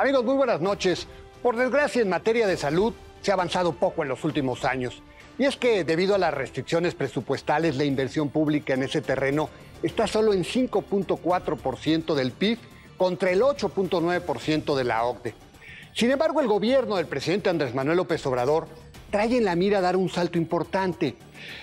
Amigos, muy buenas noches. Por desgracia, en materia de salud se ha avanzado poco en los últimos años. Y es que debido a las restricciones presupuestales, la inversión pública en ese terreno está solo en 5.4% del PIB contra el 8.9% de la OCDE. Sin embargo, el gobierno del presidente Andrés Manuel López Obrador trae en la mira dar un salto importante.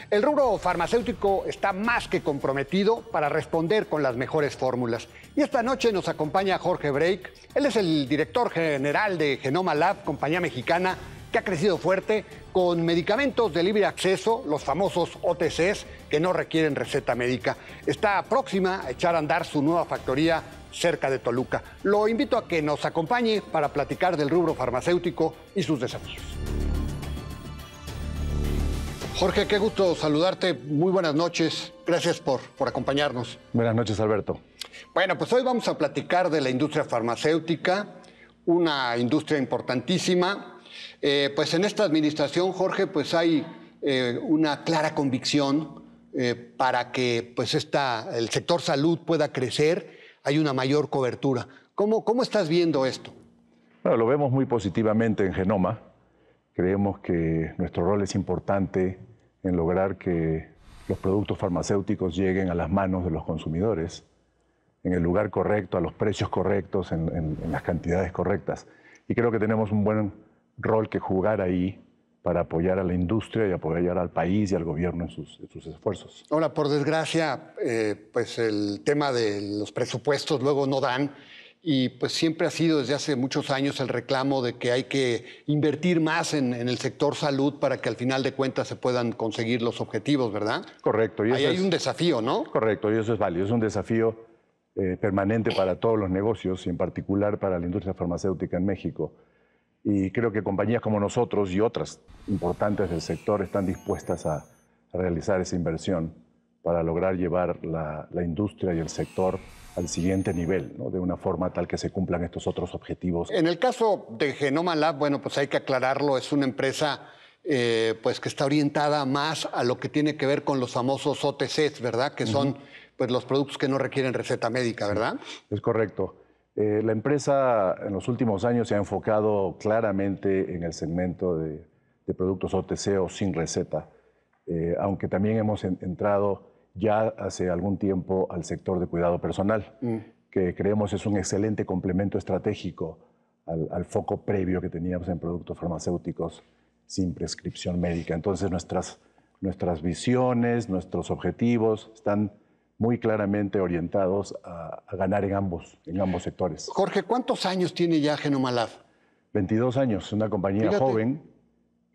El rubro farmacéutico está más que comprometido para responder con las mejores fórmulas. Y esta noche nos acompaña Jorge Break. Él es el director general de Genoma Lab, compañía mexicana que ha crecido fuerte con medicamentos de libre acceso, los famosos OTCs, que no requieren receta médica. Está próxima a echar a andar su nueva factoría cerca de Toluca. Lo invito a que nos acompañe para platicar del rubro farmacéutico y sus desafíos. Jorge, qué gusto saludarte. Muy buenas noches. Gracias por, por acompañarnos. Buenas noches, Alberto. Bueno, pues hoy vamos a platicar de la industria farmacéutica, una industria importantísima. Eh, pues en esta administración, Jorge, pues hay eh, una clara convicción eh, para que pues el sector salud pueda crecer, hay una mayor cobertura. ¿Cómo, cómo estás viendo esto? Bueno, lo vemos muy positivamente en Genoma. Creemos que nuestro rol es importante en lograr que los productos farmacéuticos lleguen a las manos de los consumidores, en el lugar correcto, a los precios correctos, en, las cantidades correctas. Y creo que tenemos un buen rol que jugar ahí para apoyar a la industria y apoyar al país y al gobierno en sus, esfuerzos. Ahora, por desgracia, eh, pues el tema de los presupuestos luego no dan y pues siempre ha sido desde hace muchos años el reclamo de que hay que invertir más en, el sector salud para que al final de cuentas se puedan conseguir los objetivos, ¿verdad? Correcto. Y Ahí hay un desafío, ¿no? Correcto, y eso es válido. Es un desafío eh, permanente para todos los negocios y en particular para la industria farmacéutica en México. Y creo que compañías como nosotros y otras importantes del sector están dispuestas a, realizar esa inversión para lograr llevar la industria y el sector al siguiente nivel, ¿no? de una forma tal que se cumplan estos otros objetivos. En el caso de Genoma Lab, bueno, pues hay que aclararlo, es una empresa eh, pues que está orientada más a lo que tiene que ver con los famosos OTCs, ¿verdad? Que son pues los productos que no requieren receta médica, ¿verdad? Es correcto. Eh, la empresa en los últimos años se ha enfocado claramente en el segmento de, productos OTC o sin receta, eh, aunque también hemos entrado ya hace algún tiempo al sector de cuidado personal, mm. que creemos es un excelente complemento estratégico al, foco previo que teníamos en productos farmacéuticos sin prescripción médica. Entonces nuestras, nuestras visiones, nuestros objetivos están muy claramente orientados a, ganar en ambos, en ambos sectores. Jorge, ¿cuántos años tiene ya Genomalab? 22 años, una compañía joven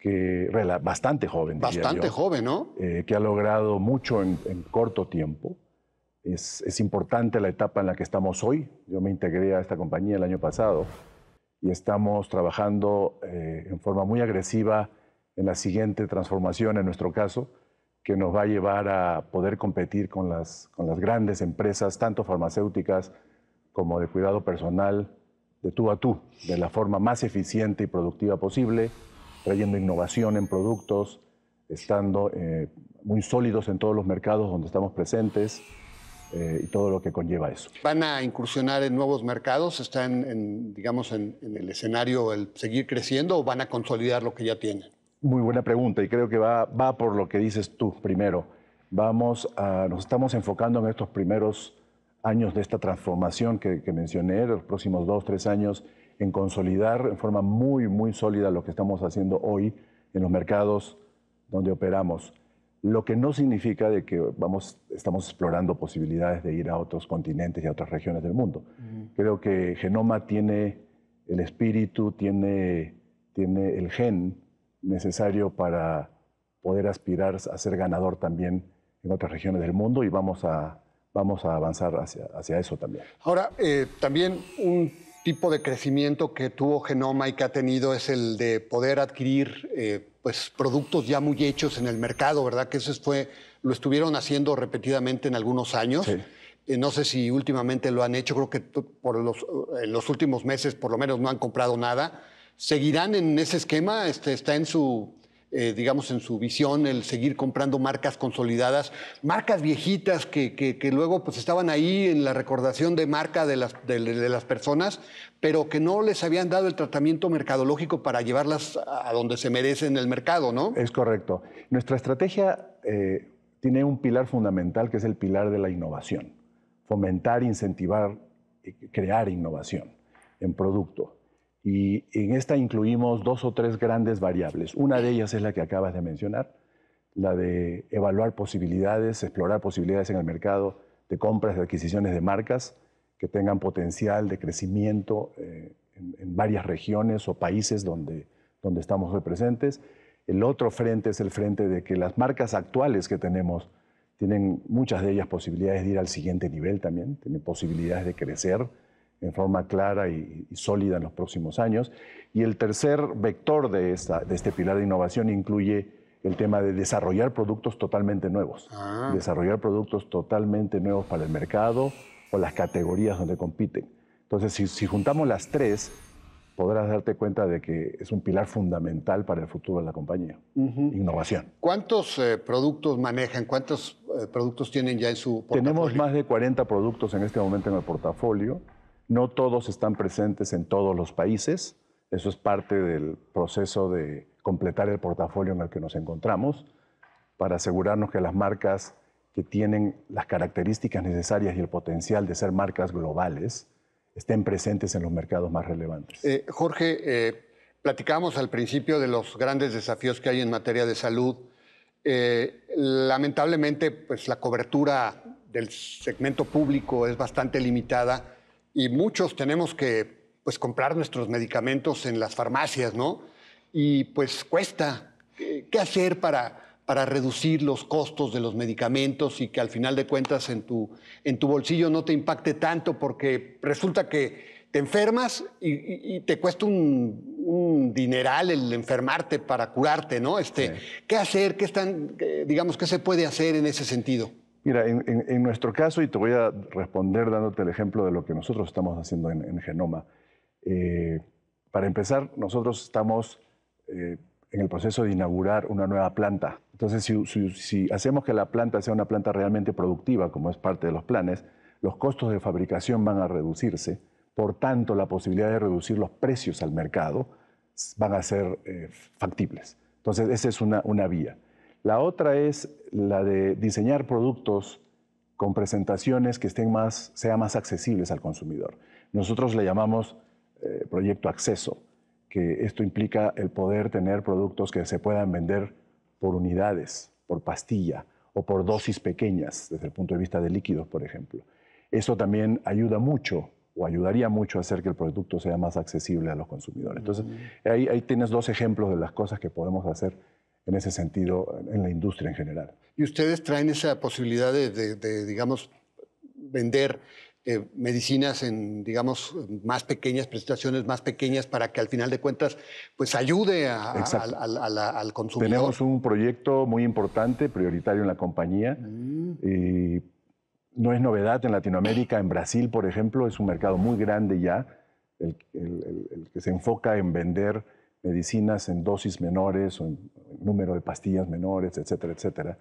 que bastante joven, bastante yo, joven, ¿no? Eh, que ha logrado mucho en, corto tiempo. Es, importante la etapa en la que estamos hoy. Yo me integré a esta compañía el año pasado y estamos trabajando eh, en forma muy agresiva en la siguiente transformación, en nuestro caso, que nos va a llevar a poder competir con las, con las grandes empresas, tanto farmacéuticas como de cuidado personal, de tú a tú, de la forma más eficiente y productiva posible trayendo innovación en productos, estando eh, muy sólidos en todos los mercados donde estamos presentes eh, y todo lo que conlleva eso. ¿Van a incursionar en nuevos mercados? ¿Están, en, digamos, en, el escenario el seguir creciendo o van a consolidar lo que ya tienen? Muy buena pregunta y creo que va, va por lo que dices tú primero. Vamos a, nos estamos enfocando en estos primeros años de esta transformación que, mencioné, los próximos dos, tres años, en consolidar en forma muy, muy sólida lo que estamos haciendo hoy en los mercados donde operamos. Lo que no significa de que vamos, estamos explorando posibilidades de ir a otros continentes y a otras regiones del mundo. Creo que Genoma tiene el espíritu, tiene, tiene el gen necesario para poder aspirar a ser ganador también en otras regiones del mundo y vamos a, vamos a avanzar hacia, hacia eso también. Ahora, eh, también un tipo de crecimiento que tuvo Genoma y que ha tenido es el de poder adquirir eh, pues, productos ya muy hechos en el mercado, ¿verdad? Que eso fue, lo estuvieron haciendo repetidamente en algunos años. Eh, no sé si últimamente lo han hecho, creo que por los, en los últimos meses por lo menos no han comprado nada. ¿Seguirán en ese esquema? Este, ¿Está en su eh, digamos, en su visión, el seguir comprando marcas consolidadas, marcas viejitas que, luego pues, estaban ahí en la recordación de marca de las, personas, pero que no les habían dado el tratamiento mercadológico para llevarlas a donde se merecen en el mercado, ¿no? Es correcto. Nuestra estrategia eh, tiene un pilar fundamental que es el pilar de la innovación. Fomentar, incentivar, crear innovación en producto y en esta incluimos dos o tres grandes variables. Una de ellas es la que acabas de mencionar, la de evaluar posibilidades, explorar posibilidades en el mercado de compras, de adquisiciones de marcas que tengan potencial de crecimiento eh, en, varias regiones o países donde, donde estamos hoy presentes. El otro frente es el frente de que las marcas actuales que tenemos tienen muchas de ellas posibilidades de ir al siguiente nivel también, tienen posibilidades de crecer, en forma clara y, sólida en los próximos años. Y el tercer vector de, de este pilar de innovación incluye el tema de desarrollar productos totalmente nuevos, ah. desarrollar productos totalmente nuevos para el mercado o las categorías donde compiten. Entonces, si, juntamos las tres, podrás darte cuenta de que es un pilar fundamental para el futuro de la compañía, innovación. ¿Cuántos eh, productos manejan? ¿Cuántos eh, productos tienen ya en su portafolio? Tenemos más de 40 productos en este momento en el portafolio no todos están presentes en todos los países. Eso es parte del proceso de completar el portafolio en el que nos encontramos para asegurarnos que las marcas que tienen las características necesarias y el potencial de ser marcas globales estén presentes en los mercados más relevantes. Eh, Jorge, eh, platicamos al principio de los grandes desafíos que hay en materia de salud. Eh, lamentablemente, pues la cobertura del segmento público es bastante limitada y muchos tenemos que pues, comprar nuestros medicamentos en las farmacias, ¿no? Y pues cuesta. ¿Qué hacer para, para reducir los costos de los medicamentos y que al final de cuentas en tu, en tu bolsillo no te impacte tanto? Porque resulta que te enfermas y, te cuesta un, un, dineral el enfermarte para curarte, ¿no? Este, ¿Qué hacer? ¿Qué están, digamos, qué se puede hacer en ese sentido? Mira, en, nuestro caso, y te voy a responder dándote el ejemplo de lo que nosotros estamos haciendo en, Genoma. Eh, para empezar, nosotros estamos eh, en el proceso de inaugurar una nueva planta. Entonces, si, hacemos que la planta sea una planta realmente productiva, como es parte de los planes, los costos de fabricación van a reducirse. Por tanto, la posibilidad de reducir los precios al mercado van a ser eh, factibles. Entonces, esa es una vía. La otra es la de diseñar productos con presentaciones que estén sean más accesibles al consumidor. Nosotros le llamamos eh, proyecto acceso, que esto implica el poder tener productos que se puedan vender por unidades, por pastilla o por dosis pequeñas, desde el punto de vista de líquidos, por ejemplo. Eso también ayuda mucho o ayudaría mucho a hacer que el producto sea más accesible a los consumidores. Entonces, mm. ahí tienes dos ejemplos de las cosas que podemos hacer en ese sentido en la industria en general. ¿Y ustedes traen esa posibilidad de, digamos, vender eh, medicinas en, digamos, más pequeñas, presentaciones más pequeñas para que al final de cuentas, pues ayude al consumidor? Tenemos un proyecto muy importante, prioritario en la compañía, mm. eh, no es novedad en Latinoamérica, en Brasil, por ejemplo, es un mercado muy grande ya, el, el que se enfoca en vender medicinas en dosis menores o en número de pastillas menores, etcétera, etcétera,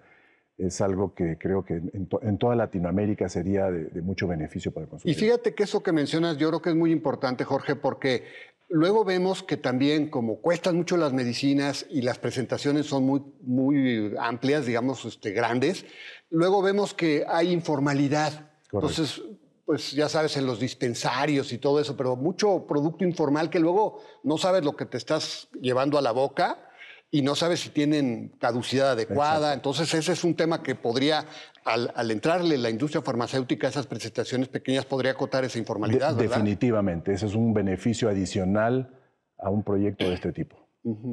es algo que creo que en, toda Latinoamérica sería de, mucho beneficio para el consumidor. Y fíjate que eso que mencionas yo creo que es muy importante, Jorge, porque luego vemos que también como cuestan mucho las medicinas y las presentaciones son muy, muy amplias, digamos, este, grandes, luego vemos que hay informalidad. Entonces, pues ya sabes, en los dispensarios y todo eso, pero mucho producto informal que luego no sabes lo que te estás llevando a la boca y no sabes si tienen caducidad adecuada. Entonces, ese es un tema que podría, al, entrarle la industria farmacéutica a esas presentaciones pequeñas, podría acotar esa informalidad. Definitivamente, ese es un beneficio adicional a un proyecto de este tipo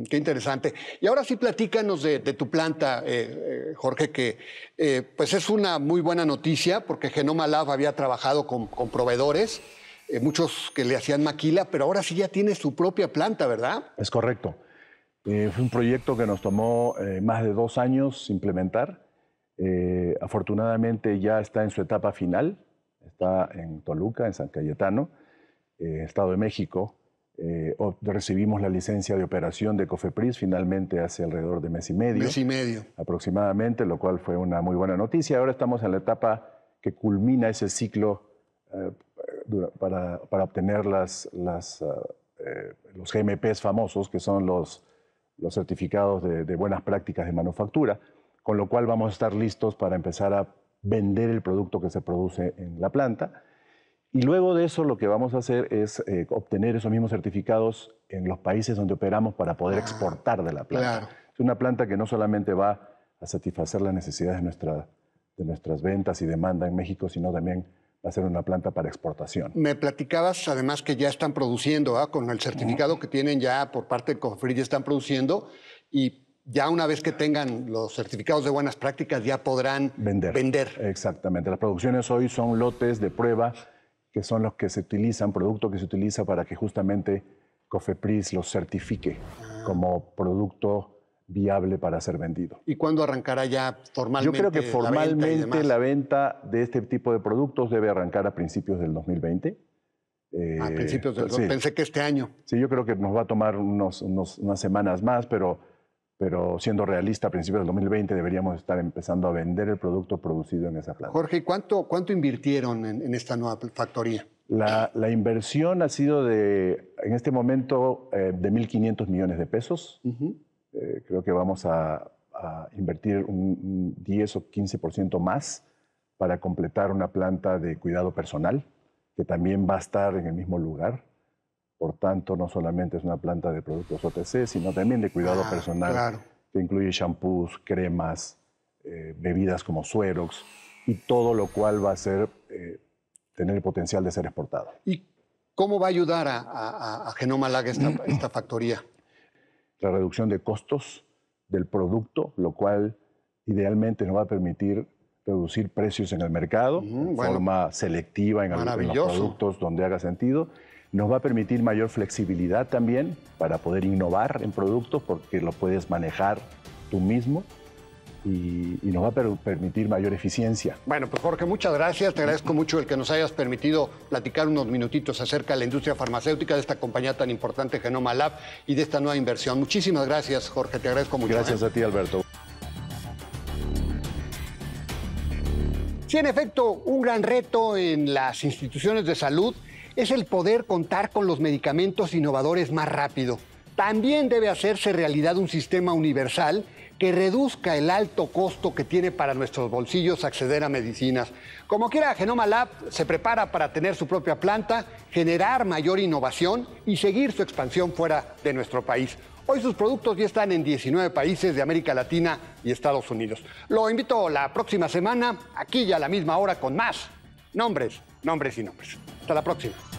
qué interesante. Y ahora sí platícanos de, tu planta, eh, eh, Jorge, que eh, pues es una muy buena noticia porque Genoma Lab había trabajado con, con proveedores, muchos que le hacían maquila, pero ahora sí ya tiene su propia planta, ¿verdad? Es correcto. fue un proyecto que nos tomó más de dos años implementar. afortunadamente ya está en su etapa final, está en Toluca, en San Cayetano, Estado de México eh, recibimos la licencia de operación de Cofepris finalmente hace alrededor de mes y medio. Mes y medio. Aproximadamente, lo cual fue una muy buena noticia. Ahora estamos en la etapa que culmina ese ciclo eh, para, para, obtener las, ah, eh, los GMPs famosos, que son los, certificados de buenas prácticas de manufactura, con lo cual vamos a estar listos para empezar a vender el producto que se produce en la planta y luego de eso lo que vamos a hacer es eh, obtener esos mismos certificados en los países donde operamos para poder ah, exportar de la planta. Es una planta que no solamente va a satisfacer las necesidades de, nuestra, de nuestras ventas y demanda en México, sino también va a ser una planta para exportación. Me platicabas además que ya están produciendo, ¿ah? con el certificado que tienen ya por parte de Confrí, ya están produciendo y ya una vez que tengan los certificados de buenas prácticas ya podrán vender. vender. Exactamente, las producciones hoy son lotes de prueba que son los que se utilizan, producto que se utiliza para que justamente COFEPRIS los certifique como producto viable para ser vendido. ¿Y cuándo arrancará ya formalmente? Yo creo que formalmente la venta, de este tipo de productos debe arrancar a principios del 2020. a eh, principios del 2020? pensé que este año. Sí, yo creo que nos va a tomar unos, unos, unas semanas más, pero pero siendo realista, a principios del 2020 deberíamos estar empezando a vender el producto producido en esa planta. Jorge, ¿cuánto, invirtieron en, esta nueva factoría? La, inversión ha sido de, en este momento, eh, de 1.500 millones de pesos. Eh, creo que vamos a, invertir un, un 10 o 15% más para completar una planta de cuidado personal, que también va a estar en el mismo lugar. Por tanto, no solamente es una planta de productos OTC, sino también de cuidado ah, personal, que incluye champús, cremas, eh, bebidas como suerox y todo lo cual va a ser, eh, tener el potencial de ser exportado. ¿Y cómo va a ayudar a, Genoma Lag esta, factoría? La reducción de costos del producto, lo cual idealmente nos va a permitir reducir precios en el mercado de forma selectiva en, algunos productos donde haga sentido nos va a permitir mayor flexibilidad también para poder innovar en productos porque lo puedes manejar tú mismo y, nos va a permitir mayor eficiencia. Bueno, pues Jorge, muchas gracias. Te agradezco mucho el que nos hayas permitido platicar unos minutitos acerca de la industria farmacéutica, de esta compañía tan importante, Genoma Lab, y de esta nueva inversión. Muchísimas gracias, Jorge. Te agradezco mucho. Gracias a ti, Alberto. Sí, en efecto, un gran reto en las instituciones de salud es el poder contar con los medicamentos innovadores más rápido. También debe hacerse realidad un sistema universal que reduzca el alto costo que tiene para nuestros bolsillos acceder a medicinas. Como quiera, Genoma Lab se prepara para tener su propia planta, generar mayor innovación y seguir su expansión fuera de nuestro país. Hoy sus productos ya están en 19 países de América Latina y Estados Unidos. Lo invito la próxima semana, aquí ya a la misma hora, con más nombres nombres y nombres. Hasta la próxima.